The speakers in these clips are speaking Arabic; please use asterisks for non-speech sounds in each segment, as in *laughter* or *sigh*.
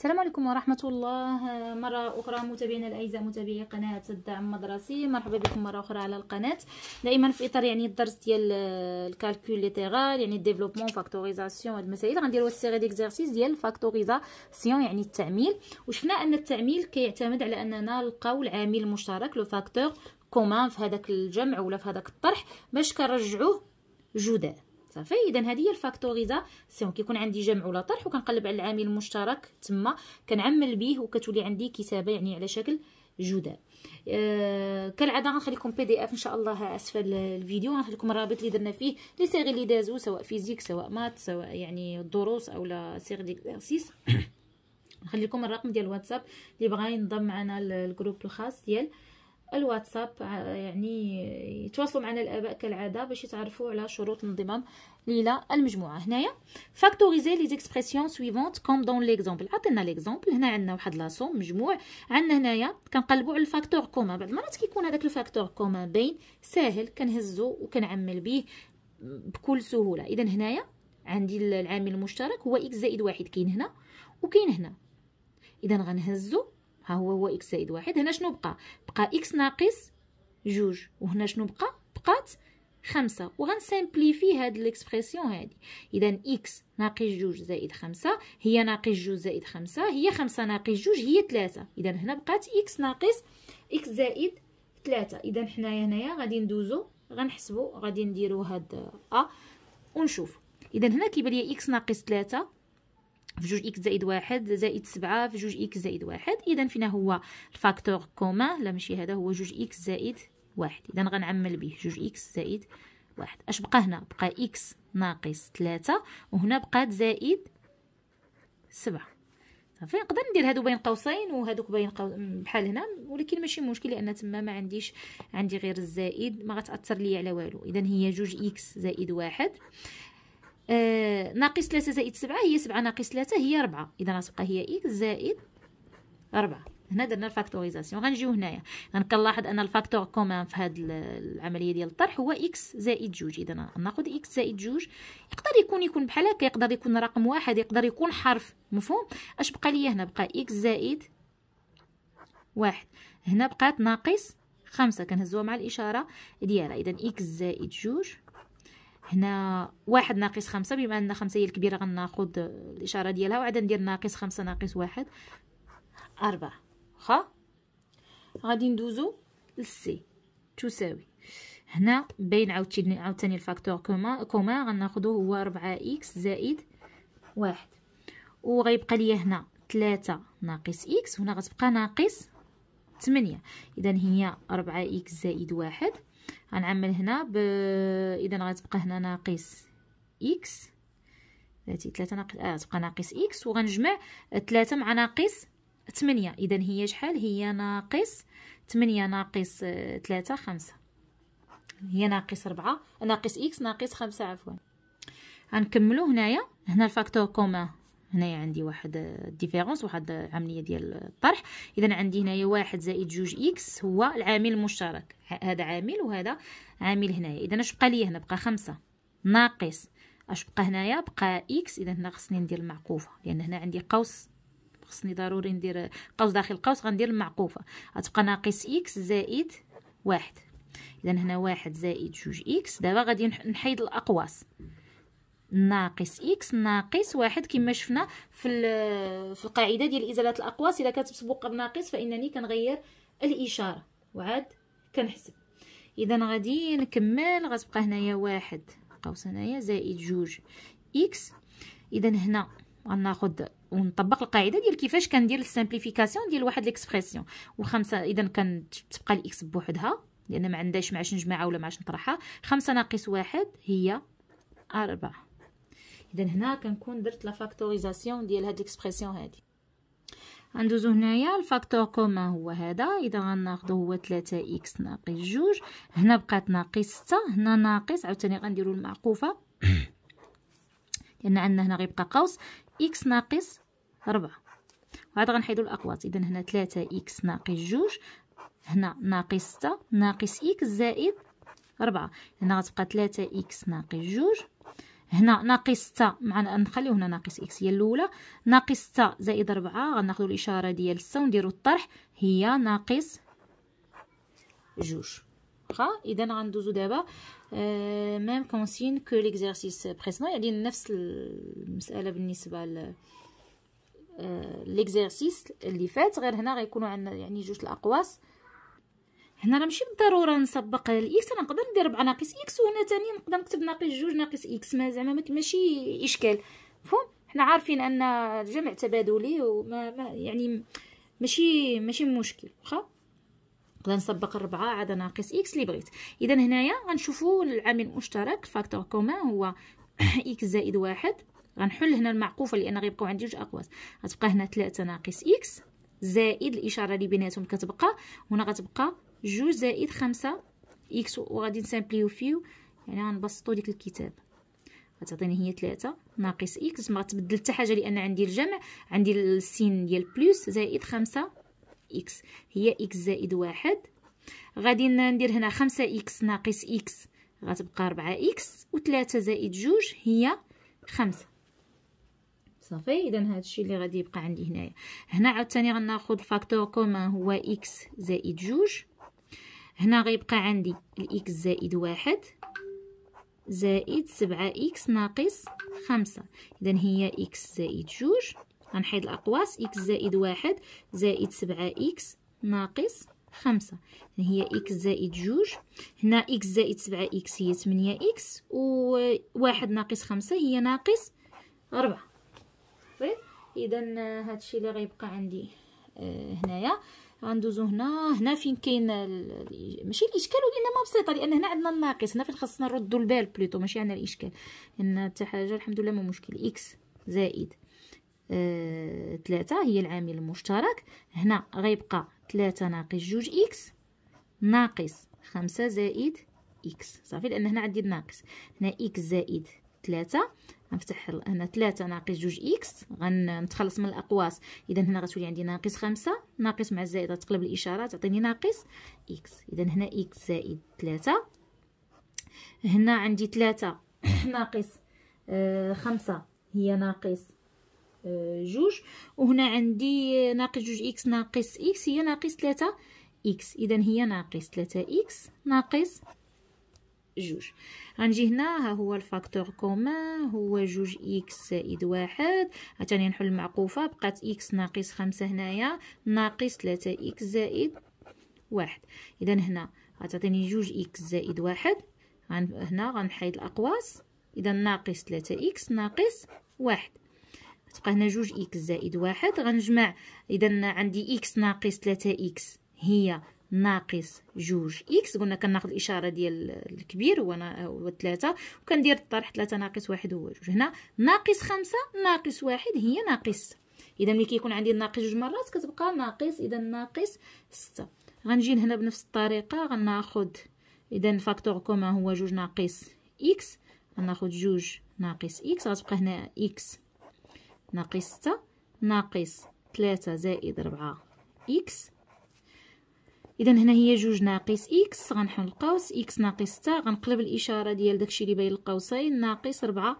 السلام عليكم ورحمة الله مرة أخرى متابعينا الأعزاء متابعي قناة الدعم المدرسي مرحبا بكم مرة أخرى على القناة دائما في إطار يعني الدرس ديال الكالكول ليتيرال يعني الديفلوبمون فاكتوريزاسيون هاد المسائل غنديرو هاد السيغي ديكزارسيس ديال فاكتوريزاسيون يعني التعميل وشفنا أن التعميل كيعتمد على أننا نلقاو العامل المشترك لو فاكتور كومان في هذاك الجمع ولا في هذاك الطرح باش كنرجعوه جداء صافي اذا هذه هي الفاكتوريزاسيون كيكون عندي جمع ولا طرح وكنقلب على العامل المشترك تما كنعمل به وكتولي عندي كتابه يعني على شكل جداء آه كالعاده غنخليكم بي دي اف ان شاء الله اسفل الفيديو غنخليكم الرابط اللي درنا فيه لي سيغي اللي دازو سواء فيزيك سواء مات سواء يعني الدروس اولا سيغي ديكزارسيس نخلي لكم الرقم ديال الواتساب اللي بغى ينضم معنا للجروب الخاص ديال الواتساب يعني يتواصلوا معنا الاباء كالعاده باش يتعرفوا على شروط الانضمام الى المجموعه هنايا فاكتوريزي لي زيكسبرسيون سويفونت كوم دون ليكزامبل عطينا ليكزامبل هنا عندنا واحد لاصو مجموع عندنا هنايا كنقلبوا على الفاكتور كومان بعض المرات كيكون هذاك الفاكتور كومان باين ساهل كنهزو وكنعمل به بكل سهوله اذا هنايا عندي العامل المشترك هو اكس زائد واحد كاين هنا وكاين هنا اذا غنهزو ها هو هو اكس زائد واحد هنا شنو بقى بقى اكس ناقص جوج وهنا شنو بقى بقات خمسة وغنسامبليفي هاد ليكسبريسيون هادي اذا اكس ناقص جوج زائد خمسة هي ناقص جوج زائد خمسة هي خمسة ناقص جوج هي ثلاثة اذا هنا بقات اكس ناقص اكس زائد ثلاثة اذا حنايا هنايا غادي ندوزو غنحسبو غادي نديرو هاد ا ونشوف اذا هنا كيبان لي اكس ناقص ثلاثة في جوج اكس زائد واحد زائد سبعة في جوج اكس زائد واحد اذا فينا هو الفاكتور كومان لا ماشي هذا هو جوج اكس زائد واحد اذا غنعمل به جوج اكس زائد واحد اش بقى هنا بقى اكس ناقص ثلاثة وهنا بقات زائد سبعة صافي نقدر ندير هادو بين قوسين وهادوك بين قو... بحال هنا ولكن ماشي مشكل لان تما ما عنديش عندي غير الزائد ما غتاثر لي على والو اذا هي جوج اكس زائد واحد آه، ناقص 3 زائد 7 هي 7 ناقص 3 هي 4 اذا غتبقى هي اكس زائد 4 هنا درنا الفاكتوريزاسيون غنجيو هنايا غنكنلاحظ ان الفاكتور كومان في هاد العمليه ديال الطرح هو اكس زائد جوج اذا ناخذ اكس زائد جوج يقدر يكون يكون بحال هكا يقدر يكون رقم واحد يقدر يكون حرف مفهوم اش بقى ليا هنا بقى اكس زائد واحد هنا بقات ناقص خمسة كنهزوها مع الاشاره ديالها اذا اكس زائد جوج هنا واحد ناقص خمسة بما أن خمسة هي الكبيرة غناخد الإشارة ديالها وعاد ندير ناقص خمسة ناقص واحد أربعة واخا غادي ندوزو لسي تساوي هنا بين عاوتاني عاوتاني الفاكتور كومان كومان غناخدو هو ربعة إكس زائد واحد وغيبقى ليا هنا تلاتة ناقص إكس هنا غتبقى ناقص تمنية إذا هي ربعة إكس زائد واحد غنعمل هنا ب... اذا غتبقى هنا ناقص اكس ثلاثة ثلاثة ناقص آه تبقى ناقص اكس وغنجمع ثلاثة مع ناقص ثمانية اذا هي شحال هي ناقص ثمانية ناقص آه، ثلاثة خمسة هي ناقص ربعة ناقص اكس ناقص خمسة عفوا غنكملو هنايا هنا الفاكتور كومان هنايا عندي واحد ديفيرونس واحد عمليه ديال الطرح اذا عندي هنايا واحد زائد جوج اكس هو العامل المشترك هذا عامل وهذا عامل هنايا اذا اش بقى لي هنا بقى خمسة ناقص اش بقى هنايا بقى اكس اذا هنا خصني ندير المعقوفه لان هنا عندي قوس خصني ضروري ندير قوس داخل قوس غندير المعقوفه غتبقى ناقص اكس زائد واحد اذا هنا واحد زائد جوج اكس دابا غادي نحيد الاقواس ناقص اكس ناقص واحد كما شفنا في في القاعده ديال ازاله الاقواس الا مسبوقه بناقص فانني كنغير الاشاره وعاد كنحسب اذا غادي نكمل غتبقى هنايا واحد قوس هنايا زائد جوج اكس اذا هنا غناخذ ونطبق القاعده ديال كيفاش كندير السامبليفيكاسيون ديال واحد الاكسبرسيون والخمسه اذا كتبقى الاكس بوحدها لان ما عندهاش معاش نجمعها ولا معاش نطرحها خمسة ناقص واحد هي أربعة اذا هنا كنكون درت لا فاكتوريزاسيون ديال هاد الاكسبرسيون هادي غندوزو هنايا الفاكتور كومون هو هذا اذا غناخذو هو 3 اكس ناقص جوج هنا بقات ناقص 6 هنا ناقص عاوتاني غنديرو المعقوفه *coughs* لان عندنا هنا غيبقى قوس اكس ناقص 4 وعاد غنحيدو الاقواس اذا هنا 3 اكس ناقص جوج هنا ناقص 6 ناقص اكس زائد 4 هنا غتبقى 3 اكس ناقص جوج هنا ناقص تا مع نخليو هنا ناقص اكس هي الاولى ناقص تا زائد 4 غناخذوا الاشاره ديال 6 ونديرو الطرح هي ناقص جوج واخا اذا غندوزو دابا آه ميم كونسين كو ليكزارسيس بريسون يعني نفس المساله بالنسبه ل آه ليكزارسيس اللي فات غير هنا غيكونوا عندنا يعني جوج الاقواس هنا راه ماشي بالضروره نسبق الاكس راه نقدر ندير ربع ناقص اكس وهنا ثاني نقدر نكتب ناقص جوج ناقص اكس ما زعما ماشي اشكال مفهوم حنا عارفين ان الجمع تبادلي وما ما يعني ماشي ماشي مشكل واخا نقدر نسبق الربعة عاد ناقص اكس اللي بغيت اذا هنايا غنشوفوا العامل المشترك فاكتور كومان هو *coughs* اكس زائد واحد غنحل هنا المعقوفه لان غيبقاو عندي جوج اقواس غتبقى هنا 3 ناقص اكس زائد الاشاره اللي بيناتهم كتبقى هنا غتبقى جوج زائد خمسة إكس وغادي نسامبليو فيو يعني غنبسطو ديك الكتاب غتعطيني هي ثلاثة ناقص إكس ما تبدل حتى حاجة لأن عندي الجمع عندي السين ديال بلوس زائد خمسة إكس هي إكس زائد واحد غادي ندير هنا خمسة إكس ناقص إكس غتبقى ربعة إكس وثلاثة زائد جوج هي خمسة صافي اذا هذا الشيء اللي غادي يبقى عندي هنايا هنا عاوتاني غناخد الفاكتور كومان هو اكس زائد جوج هنا غيبقى عندي الإكس زائد واحد زائد سبعة إكس ناقص خمسة إذا هي إكس زائد جوج غنحيد الأقواس إكس زائد واحد زائد سبعة إكس ناقص خمسة هي إكس زائد جوج هنا إكس زائد سبعة إكس هي تمنية إكس وواحد ناقص خمسة هي ناقص أربعة طيب، إذا هادشي اللي غيبقى عندي آه، هنايا غندوزو هنا هنا فين كاين ماشي الاشكال وانما بسيطه لان هنا عندنا الناقص هنا فين خاصنا نردو البال بليطو ماشي عندنا الاشكال لان حتى حاجه الحمد لله ما مشكل اكس زائد آه، ثلاثة آه هي العامل المشترك هنا غيبقى ثلاثة ناقص جوج اكس ناقص خمسة زائد اكس صافي لان هنا عندي الناقص هنا اكس زائد ثلاثة نفتح هنا ثلاثة ناقص جوج إكس غن نتخلص من الأقواس إذا هنا غتولي عندي ناقص خمسة ناقص مع الزائد غتقلب الإشارة تعطيني ناقص إكس إذا هنا إكس زائد ثلاثة هنا عندي ثلاثة *coughs* ناقص آه خمسة هي ناقص آه جوج وهنا عندي ناقص جوج إكس ناقص إكس هي ناقص ثلاثة إكس إذا هي ناقص ثلاثة إكس ناقص جوج غنجي هنا ها هو الفاكتور كومان هو جوج اكس زائد واحد عتاني نحل المعقوفه بقات اكس ناقص خمسة هنايا ناقص ثلاثة اكس زائد واحد اذا هنا غتعطيني جوج اكس زائد واحد غن هنا غنحيد الاقواس اذا ناقص ثلاثة اكس ناقص واحد تبقى هنا جوج اكس زائد واحد غنجمع اذا عندي اكس ناقص ثلاثة اكس هي ناقص جوج اكس قلنا كناخد الاشاره ديال الكبير هو هو وكندير الطرح ثلاثة ناقص واحد هو جوج هنا ناقص خمسة ناقص واحد هي ناقص اذا ملي كيكون عندي ناقص جوج مرات كتبقى ناقص اذا ناقص ستة غنجي لهنا بنفس الطريقه غناخد اذا فاكتور كومان هو جوج ناقص اكس غناخد جوج ناقص اكس غتبقى هنا اكس ناقص ستة ناقص ثلاثة زائد ربعة اكس اذا هنا هي جوج ناقص اكس غنحل القوس اكس ناقص تا غنقلب الاشاره ديال داكشي اللي بين القوسين ناقص 4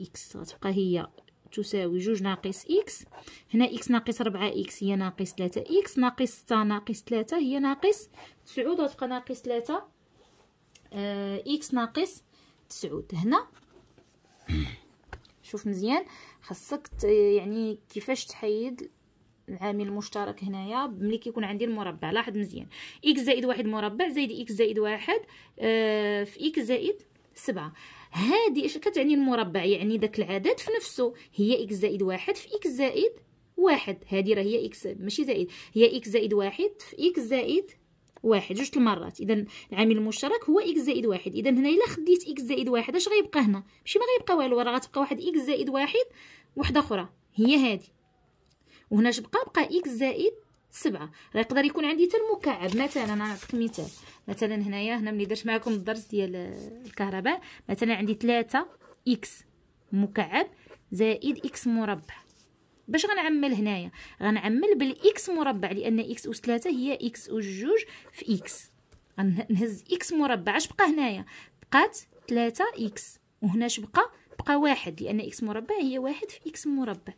اكس غتبقى هي تساوي جوج ناقص اكس هنا اكس ناقص 4 اكس هي ناقص 3 اكس ناقص تا ناقص 3 هي ناقص 9 غتبقى ناقص 3 آه، اكس ناقص 9 هنا *clears throat* شوف مزيان خاصك يعني كيفاش تحيد العامل المشترك هنايا ملي كيكون عندي المربع لاحظ مزيان اكس زائد واحد مربع زائد اكس زائد واحد آه في اكس زائد سبعة هادي اش كتعني المربع يعني داك العدد في نفسه هي اكس زائد واحد في اكس زائد واحد هادي راه هي اكس ماشي زائد هي اكس زائد واحد في اكس زائد واحد جوج المرات اذا العامل المشترك هو اكس زائد واحد اذا هنا الا خديت اكس زائد واحد اش غيبقى هنا ماشي ما غيبقى والو راه غتبقى واحد اكس زائد واحد وحده اخرى هي هادي وهنا جبقى بقى اكس زائد سبعة راه يقدر يكون عندي حتى المكعب مثلا انا نعطيك مثال مثلا هنايا هنا ملي درت معكم الدرس ديال الكهرباء مثلا عندي ثلاثة اكس مكعب زائد اكس مربع باش غنعمل هنايا غنعمل بالاكس مربع لان اكس اس تلاتة هي اكس اس جوج في اكس غنهز اكس مربع اش بقى هنايا بقات تلاتة اكس وهنا اش بقى بقى واحد لان اكس مربع هي واحد في اكس مربع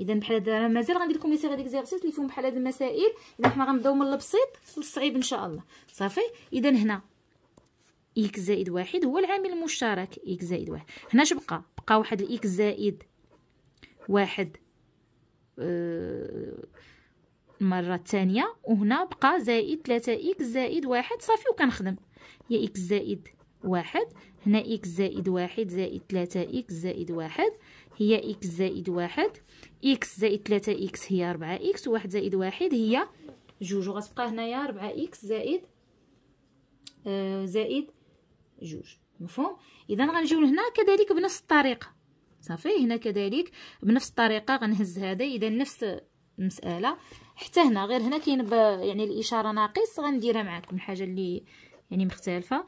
اذا بحال هذا مازال غندير لكم سي غير ديكزيرسيس اللي فيهم بحال هاد المسائل اذا حنا غنبداو من البسيط للصعيب ان شاء الله صافي اذا هنا اكس زائد واحد هو العامل المشترك اكس زائد واحد هنا شبقى بقى واحد الاكس زائد واحد أه المره الثانيه وهنا بقى زائد 3 اكس زائد واحد صافي وكنخدم هي اكس زائد واحد هنا اكس زائد واحد زائد 3 اكس زائد واحد هي إكس زائد واحد إكس زائد ثلاثة إكس هي ربعة إكس واحد زائد واحد هي جوج وغتبقى هنايا ربعة إكس زائد آه زائد جوج مفهوم إذا غنجيو لهنا كذلك بنفس الطريقة صافي هنا كذلك بنفس الطريقة غنهز هذا إذا نفس المسألة حتى هنا غير هنا كاين يعني الإشارة ناقص غنديرها معاكم الحاجة اللي يعني مختلفة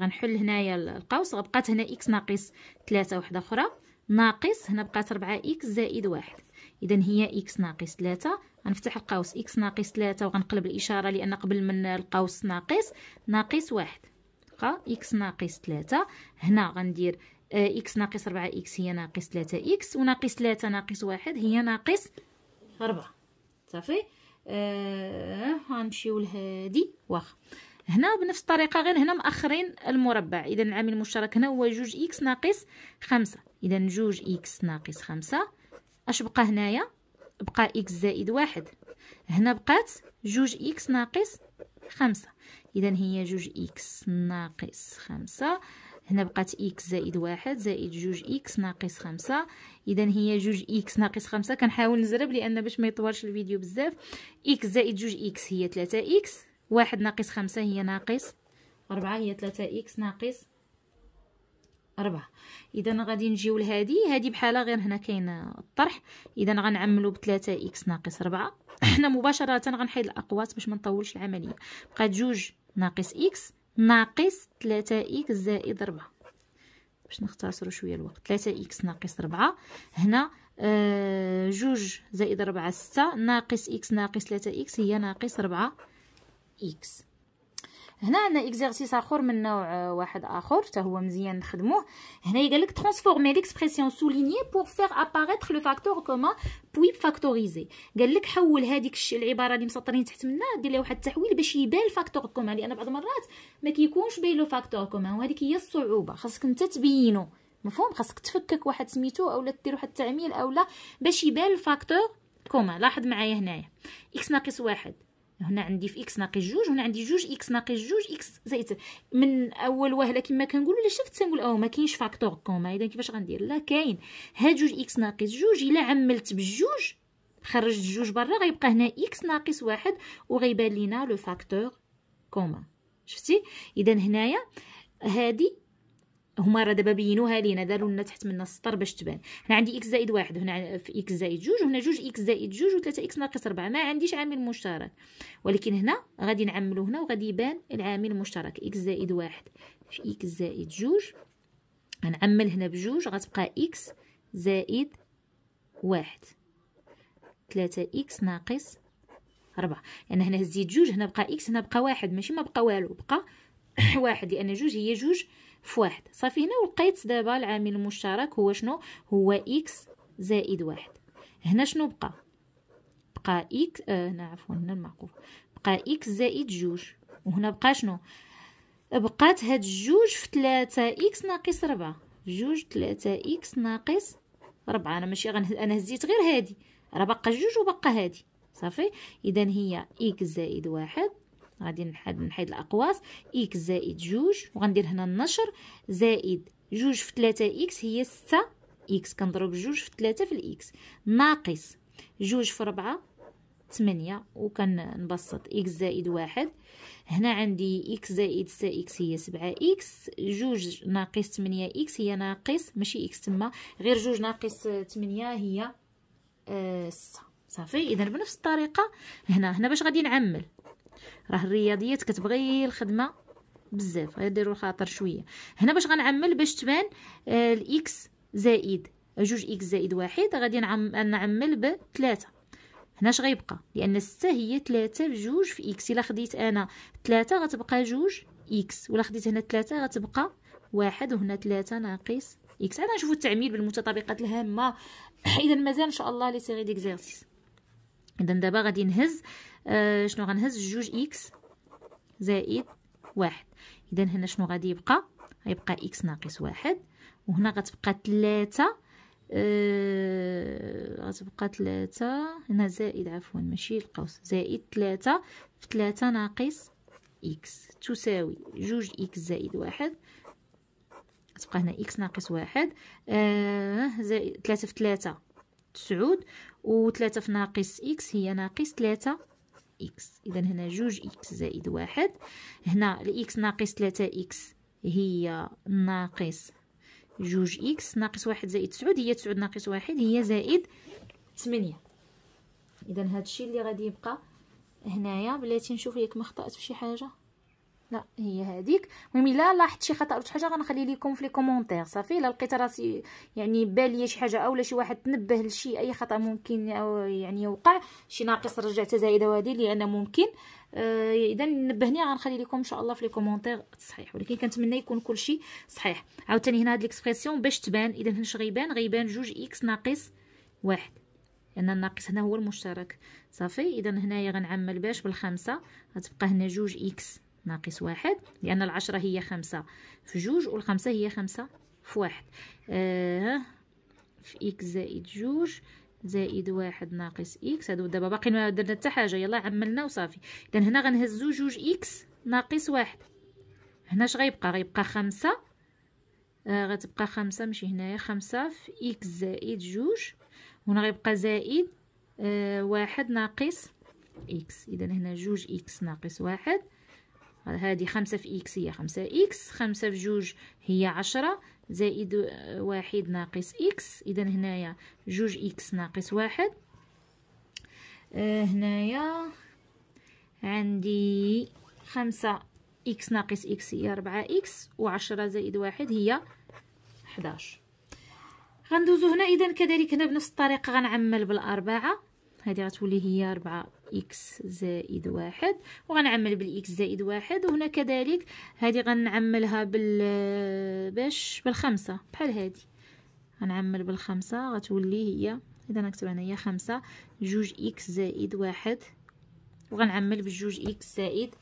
غنحل هنايا القوس غبقات هنا إكس ناقص ثلاثة وحدة أخرى ناقص هنا بقات 4 اكس زائد واحد اذا هي اكس ناقص 3 غنفتح القوس اكس ناقص 3 وغنقلب الاشاره لان قبل من القوس ناقص ناقص واحد بقى اكس ناقص 3 هنا غندير آه، اكس ناقص 4 اكس هي ناقص 3 اكس وناقص 3 ناقص واحد هي ناقص 4 صافي آه غنمشيو لهادي واخا هنا بنفس الطريقه غير هنا مأخرين المربع اذا العامل المشترك هنا هو جوج اكس ناقص خمسة اذا جوج اكس ناقص خمسة اش بقى هنايا بقى اكس زائد واحد هنا بقات جوج اكس ناقص خمسة اذا هي جوج اكس ناقص خمسة هنا بقات اكس زائد واحد زائد جوج اكس ناقص خمسة اذا هي جوج اكس ناقص خمسة كنحاول نزرب لان باش ما الفيديو بزاف اكس زائد جوج اكس هي تلاتة اكس واحد ناقص خمسة هي ناقص أربعة هي تلاتة اكس ناقص ربعة اذا غادي نجيو لهادي هادي بحالها غير هنا كاين الطرح اذا غنعملو بثلاثة اكس ناقص ربعة *laughs* حنا مباشرة غنحيد الاقوات باش منطولش العملية بقات جوج ناقص اكس ناقص ثلاثة اكس زائد ربعة باش نختصرو شويه الوقت تلاتة اكس ناقص ربعة هنا آه، جوج زائد ربعة ستة ناقص اكس ناقص تلاتة اكس هي ناقص ربعة اكس هنا عندنا اكزرسيس اخر من نوع آه، واحد اخر حتى هو مزيان نخدموه هنا قال لك ترانسفورمي ليكسبرسيون سولينيي بور فير اباريتر لو فاكتور كومان بوي فاكتوريزي قال لك حول هذيك العباره اللي مسطرين تحت منها دير لها واحد التحويل باش يبان الفاكتور كومان لان بعض المرات ما كيكونش باين لو فاكتور كومان وهذيك هي الصعوبه خاصك انت تبينه مفهوم خاصك تفكك واحد سميتو اولا دير واحد التعميل اولا باش يبان الفاكتور كومان لاحظ معايا هنايا اكس ناقص واحد هنا عندي في اكس ناقص جوج هنا عندي جوج اكس ناقص جوج اكس زائد من اول وهله كما كنقولوا الا شفت تنقول او ما كاينش فاكتور كوما اذا كيفاش غندير لا كاين هاد جوج اكس ناقص جوج الا عملت بجوج خرجت جوج برا غيبقى هنا اكس ناقص واحد وغيبان لينا لو فاكتور كوما شفتي اذا هنايا هادي هما راه دابا بينوها لينا داروا لنا تحت منا السطر باش تبان هنا عندي اكس زائد واحد هنا في اكس زائد جوج وهنا جوج اكس زائد جوج وثلاثة اكس ناقص ربعة ما عنديش عامل مشترك ولكن هنا غادي نعملو هنا وغادي يبان العامل المشترك اكس زائد واحد في اكس زائد جوج غنعمل هنا بجوج غتبقى اكس زائد واحد ثلاثة اكس ناقص ربعة لأن يعني هنا هزيت جوج هنا بقى اكس هنا بقى واحد ماشي ما بقى والو بقى *coughs* واحد لأن جوج هي جوج في واحد صافي هنا ولقيت دابا العامل المشترك هو شنو هو اكس زائد واحد هنا شنو بقى بقى اكس آه هنا عفوا هنا المعقول بقى اكس زائد جوج وهنا بقى شنو بقات هاد جوج في تلاتة اكس ناقص ربعة جوج تلاتة اكس ناقص ربعة انا ماشي غن انا هزيت غير هادي راه بقى جوج وباقا هادي صافي اذا هي اكس زائد واحد غادي نحيد نحيد الاقواس اكس زائد جوج وغندير هنا النشر زائد جوج في ثلاثة اكس هي ستة اكس كنضرب جوج في ثلاثة في الاكس ناقص جوج في ربعة ثمانية وكنبسط اكس زائد واحد هنا عندي اكس زائد ستة اكس هي سبعة اكس جوج ناقص ثمانية اكس هي ناقص ماشي اكس تما غير جوج ناقص ثمانية هي آه، ستة صافي اذا بنفس الطريقه هنا هنا باش غادي نعمل راه الرياضيات كتبغي الخدمه بزاف غير ديروا الخاطر شويه هنا باش غنعمل باش تبان آه، الاكس زائد جوج اكس زائد واحد غادي نعم-، نعمل بثلاثة هنا اش غيبقى لان ستة هي ثلاثة بجوج في اكس الا خديت انا ثلاثة غتبقى جوج اكس ولا خديت هنا ثلاثة غتبقى واحد وهنا ثلاثة ناقص اكس انا نشوفوا التعميل بالمتطابقات الهامه *coughs* اذا مازال ان شاء الله لي سيري ديكزيرسيس اذا دابا غادي نهز آه شنو غنهز جوج اكس زائد واحد اذا هنا شنو غادي يبقى غيبقى اكس ناقص واحد وهنا غتبقى ثلاثة آه غتبقى ثلاثة هنا زائد عفوا ماشي القوس زائد ثلاثة في ثلاثة ناقص اكس تساوي جوج اكس زائد واحد غتبقى هنا اكس ناقص واحد آه زائد ثلاثة في ثلاثة تسعود وثلاثة في ناقص اكس هي ناقص ثلاثة إكس إذا هنا جوج إكس زائد واحد هنا الإكس ناقص ثلاثة إكس هي ناقص جوج إكس ناقص واحد زائد تسعود هي تسعود ناقص واحد هي زائد تمنية إذا هادشي اللي غادي يبقى هنايا بلاتي نشوف ياك ما خطأت في شي حاجة لا هي هذيك المهم الا لاحظت شي خطا ولا شي حاجه غنخلي لكم في لي كومونتير صافي الا لقيت راسي يعني بالي شي حاجه اولا شي واحد تنبه لشي اي خطا ممكن أو يعني يوقع شي ناقص رجع تزايده وهذه لان ممكن آه اذا نبهني غنخلي لكم ان شاء الله في لي كومونتير صحيح ولكن كنتمنى يكون كلشي صحيح عاوتاني هنا هاد ليكسبرسيون باش تبان اذا هنا غيبان غيبان جوج اكس ناقص واحد لان الناقص هنا هو المشترك صافي اذا هنايا غنعمل باش بالخمسه غتبقى هنا جوج اكس ناقص واحد لأن العشرة هي خمسة في جوج والخمسة هي خمسة في واحد آه في إكس زائد جوج زائد واحد ناقص إكس هادو دابا باقي ما درنا حتى حاجة يلا عملنا وصافي إذا هنا غنهزو جوج إكس ناقص واحد هنا اش غيبقى غيبقى خمسة آه غتبقى خمسة ماشي هنايا خمسة في إكس زائد جوج هنا غيبقى زائد آه واحد ناقص إكس إذا هنا جوج إكس ناقص واحد هذه خمسة في إكس هي خمسة إكس خمسة في جوج هي عشرة زائد واحد ناقص إكس إذا هنايا جوج إكس ناقص واحد آه، هنايا عندي خمسة إكس ناقص إكس هي ربعة إكس وعشرة زائد واحد هي حداش غندوزو هنا إذا كذلك هنا بنفس الطريقة غنعمل بالأربعة هذه غتولي هي ربعة اكس زائد واحد وغنعمل بالاكس زائد واحد وهنا كذلك هذه غنعملها بال باش بالخمسة بحال هذه غنعمل بالخمسة غتولي هي اذا نكتب هنايا خمسة جوج اكس زائد واحد وغنعمل بجوج اكس زائد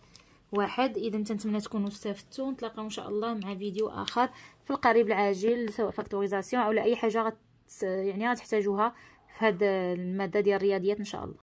واحد اذا نتمنى تكونوا استفدتوا نتلاقاو ان شاء الله مع فيديو اخر في القريب العاجل سواء فاكتوريزاسيون او اي حاجه غت يعني غتحتاجوها في هذا الماده ديال الرياضيات ان شاء الله